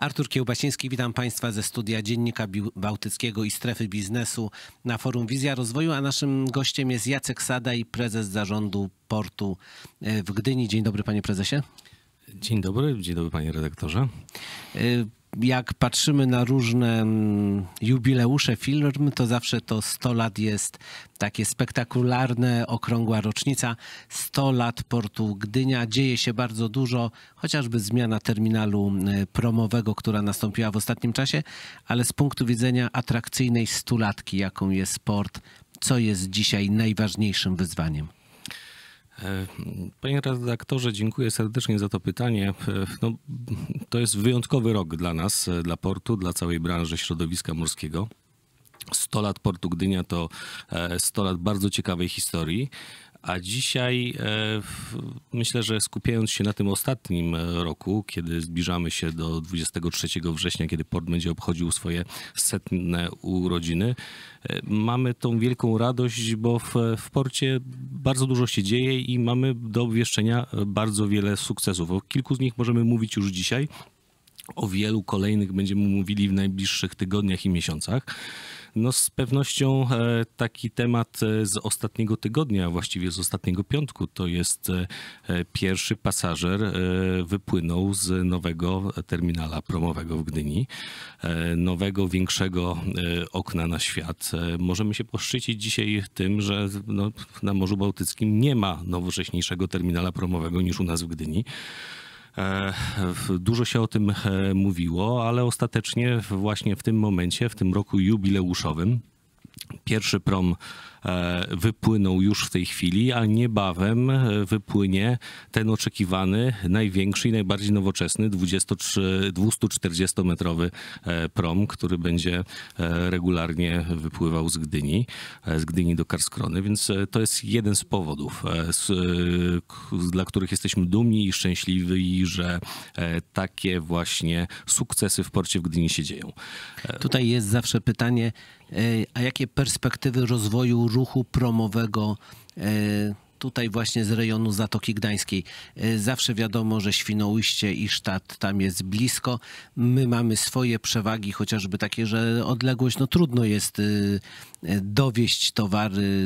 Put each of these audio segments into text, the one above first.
Artur Kiełbasiński, witam Państwa ze studia Dziennika Bałtyckiego i Strefy Biznesu na forum Wizja Rozwoju, a naszym gościem jest Jacek Sada i prezes zarządu portu e, w Gdyni. Dzień dobry Panie Prezesie. Dzień dobry, dzień dobry panie redaktorze. E, jak patrzymy na różne mm, jubileusze film, to zawsze to 100 lat jest takie spektakularne, okrągła rocznica. 100 lat portu Gdynia. Dzieje się bardzo dużo, chociażby zmiana terminalu e, promowego, która nastąpiła w ostatnim czasie, ale z punktu widzenia atrakcyjnej stulatki, jaką jest port, co jest dzisiaj najważniejszym wyzwaniem? E, panie redaktorze, dziękuję serdecznie za to pytanie. E, no, to jest wyjątkowy rok dla nas, e, dla portu, dla całej branży środowiska morskiego. 100 lat Portu Gdynia to 100 lat bardzo ciekawej historii. A dzisiaj e, myślę, że skupiając się na tym ostatnim e, roku, kiedy zbliżamy się do 23 września, kiedy port będzie obchodził swoje setne urodziny, e, mamy tą wielką radość, bo w, w porcie bardzo dużo się dzieje i mamy do obwieszczenia bardzo wiele sukcesów. O kilku z nich możemy mówić już dzisiaj. O wielu kolejnych będziemy mówili w najbliższych tygodniach i miesiącach. No z pewnością e, taki temat e, z ostatniego tygodnia, właściwie z ostatniego piątku, to jest e, pierwszy pasażer wypłynął z nowego terminala promowego w Gdyni, nowego, większego okna na świat. Możemy się poszczycić dzisiaj tym, że no, na Morzu Bałtyckim nie ma nowocześniejszego terminala promowego niż u nas w Gdyni. E, dużo się o tym e, mówiło, ale ostatecznie właśnie w tym momencie, w tym roku jubileuszowym, pierwszy prom E, wypłynął już w tej chwili, a niebawem e, wypłynie ten oczekiwany największy i najbardziej nowoczesny 240-metrowy e, prom, który będzie regularnie wypływał z Gdyni, z Gdyni do Karskrony, więc to jest jeden z powodów, dla których jesteśmy dumni i szczęśliwi, że takie właśnie sukcesy w porcie w Gdyni się dzieją. Tutaj jest zawsze pytanie, a jakie perspektywy rozwoju ruchu promowego e, tutaj właśnie z rejonu Zatoki Gdańskiej. E, zawsze wiadomo, że Świnoujście i Sztat tam jest blisko. My mamy swoje przewagi, chociażby takie, że odległość, no trudno jest y, y, dowieść towary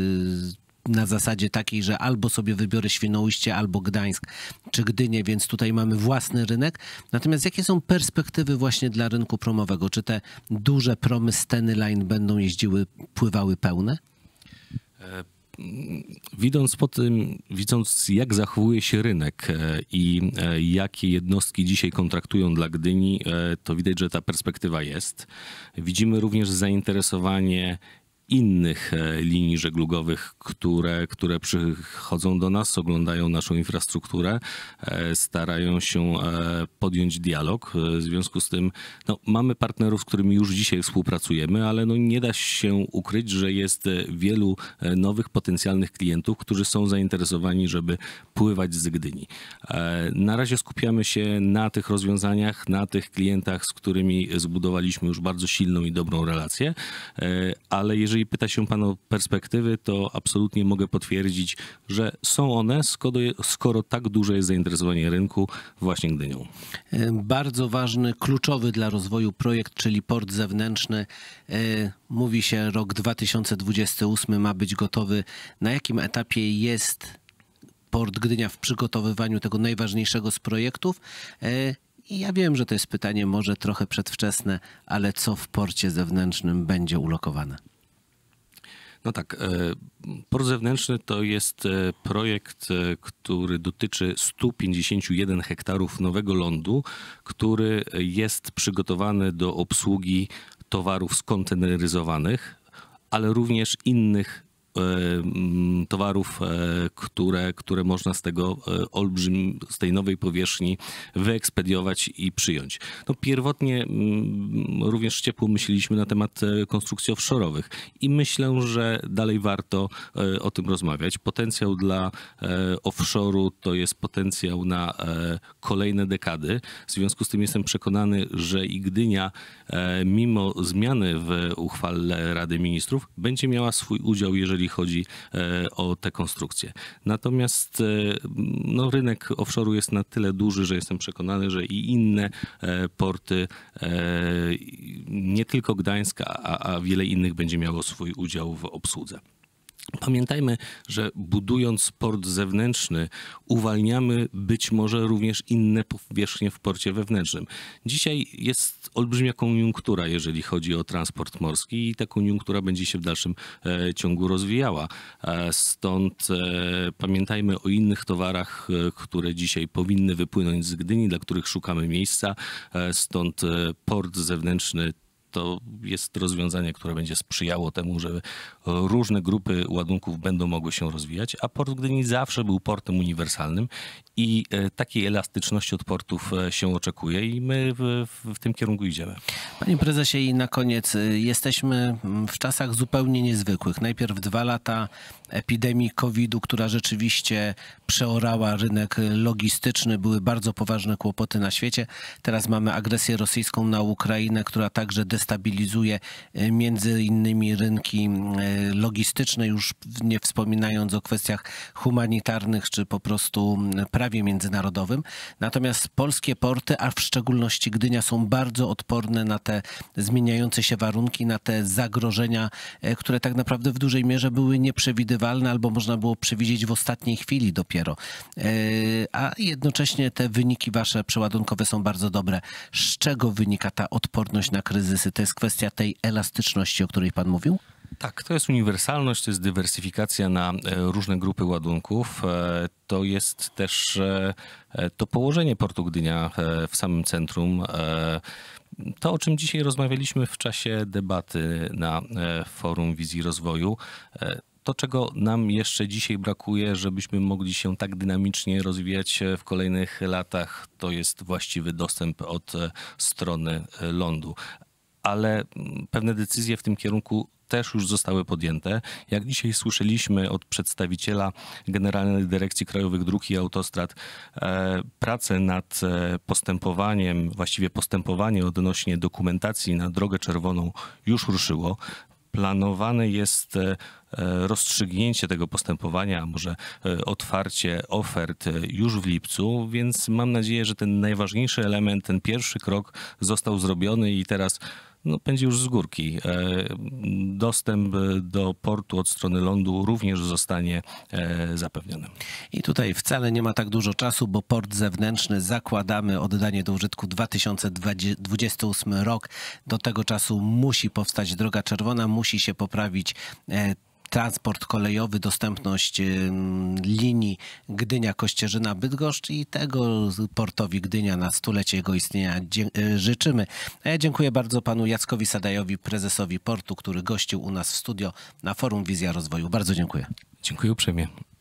na zasadzie takiej, że albo sobie wybiorę Świnoujście, albo Gdańsk czy Gdynię, więc tutaj mamy własny rynek. Natomiast jakie są perspektywy właśnie dla rynku promowego? Czy te duże promy Steny Line będą jeździły, pływały pełne? E, widząc po tym, widząc jak zachowuje się rynek e, i e, jakie jednostki dzisiaj kontraktują dla Gdyni, to widać, że ta perspektywa jest. Widzimy również zainteresowanie innych e, linii żeglugowych, które, które przychodzą do nas, oglądają naszą infrastrukturę, e, starają się e, podjąć dialog. W związku z tym no, mamy partnerów, z którymi już dzisiaj współpracujemy, ale no, nie da się ukryć, że jest wielu nowych potencjalnych klientów, którzy są zainteresowani, żeby pływać z Gdyni. Na razie skupiamy się na tych rozwiązaniach, na tych klientach, z którymi zbudowaliśmy już bardzo silną i dobrą relację, ale jeżeli jeżeli pyta się Pan o perspektywy, to absolutnie mogę potwierdzić, że są one, skoro, skoro tak duże jest zainteresowanie rynku właśnie Gdynią. E, bardzo ważny, kluczowy dla rozwoju projekt, czyli port zewnętrzny. E, mówi się rok 2028 ma być gotowy. Na jakim etapie jest Port Gdynia w przygotowywaniu tego najważniejszego z projektów? E, I ja wiem, że to jest pytanie może trochę przedwczesne, ale co w porcie zewnętrznym będzie ulokowane? No tak, e, Port Zewnętrzny to jest e, projekt, e, który dotyczy 151 hektarów nowego lądu, który jest przygotowany do obsługi towarów skonteneryzowanych, ale również innych towarów, e, które, które można z tego e, olbrzym, z tej nowej powierzchni wyekspediować i przyjąć. No pierwotnie również ciepło myśleliśmy na temat e, konstrukcji offshore'owych i myślę, że dalej warto o tym rozmawiać. Potencjał dla offshore'u to jest potencjał na kolejne dekady. W związku z tym jestem przekonany, że i Gdynia mimo zmiany w uchwale Rady Ministrów będzie miała swój udział, jeżeli jeżeli chodzi e, o te konstrukcje. Natomiast e, no, rynek offshore jest na tyle duży, że jestem przekonany, że i inne e, porty, nie tylko Gdańska, a, a wiele innych będzie miało swój udział w obsłudze. Pamiętajmy, że budując port zewnętrzny, uwalniamy być może również inne powierzchnie w porcie wewnętrznym. Dzisiaj jest olbrzymia koniunktura, jeżeli chodzi o transport morski, i ta koniunktura będzie się w dalszym e, ciągu rozwijała. E, stąd e, pamiętajmy o innych towarach, e, które dzisiaj powinny wypłynąć z Gdyni, dla których szukamy miejsca. E, stąd e, port zewnętrzny to jest rozwiązanie, które będzie sprzyjało temu, że różne grupy ładunków będą mogły się rozwijać, a port Gdyni zawsze był portem uniwersalnym i e, takiej elastyczności od portów e, się oczekuje i my w, w tym kierunku idziemy. Panie prezesie i na koniec, e, jesteśmy mm, w czasach zupełnie niezwykłych. Najpierw dwa lata epidemii COVID-u, która rzeczywiście przeorała rynek logistyczny, były bardzo poważne kłopoty na świecie. Teraz mamy agresję rosyjską na Ukrainę, która także destabilizowała stabilizuje e, między innymi rynki e, logistyczne, już nie wspominając o kwestiach humanitarnych czy po prostu prawie międzynarodowym. Natomiast polskie porty, a w szczególności Gdynia, są bardzo odporne na te zmieniające się warunki, na te zagrożenia, e, które tak naprawdę w dużej mierze były nieprzewidywalne albo można było przewidzieć w ostatniej chwili dopiero. A jednocześnie te wyniki wasze przeładunkowe są bardzo dobre. Z czego wynika ta odporność na kryzysy? to jest kwestia tej elastyczności, o której Pan mówił? Tak, to jest uniwersalność, to jest dywersyfikacja na e, różne grupy ładunków. E, to jest też e, to położenie portu Gdynia w samym centrum. To, o czym dzisiaj rozmawialiśmy w czasie debaty na forum wizji rozwoju, to, czego nam jeszcze dzisiaj brakuje, żebyśmy mogli się tak dynamicznie rozwijać w kolejnych latach, to jest właściwy dostęp od strony lądu ale mm, pewne decyzje w tym kierunku też już zostały podjęte. Jak dzisiaj słyszeliśmy od przedstawiciela Generalnej Dyrekcji Krajowych Dróg i Autostrad, e, prace nad e, postępowaniem, właściwie postępowanie odnośnie dokumentacji na drogę czerwoną już ruszyło. Planowane jest e, rozstrzygnięcie tego postępowania, a może otwarcie ofert już w lipcu, więc mam nadzieję, że ten najważniejszy element, ten pierwszy krok został zrobiony i teraz no, pędzi już z górki. E, dostęp e, do portu od strony lądu również zostanie e, zapewniony. I tutaj wcale nie ma tak dużo czasu, bo port zewnętrzny zakładamy oddanie do użytku 2028 rok. Do tego czasu musi powstać droga czerwona, musi się poprawić transport kolejowy, dostępność linii Gdynia-Kościerzyna-Bydgoszcz i tego portowi Gdynia na stulecie jego istnienia y, życzymy. A ja dziękuję bardzo panu Jackowi Sadajowi, prezesowi portu, który gościł u nas w studio na forum Wizja Rozwoju. Bardzo dziękuję. Dziękuję uprzejmie.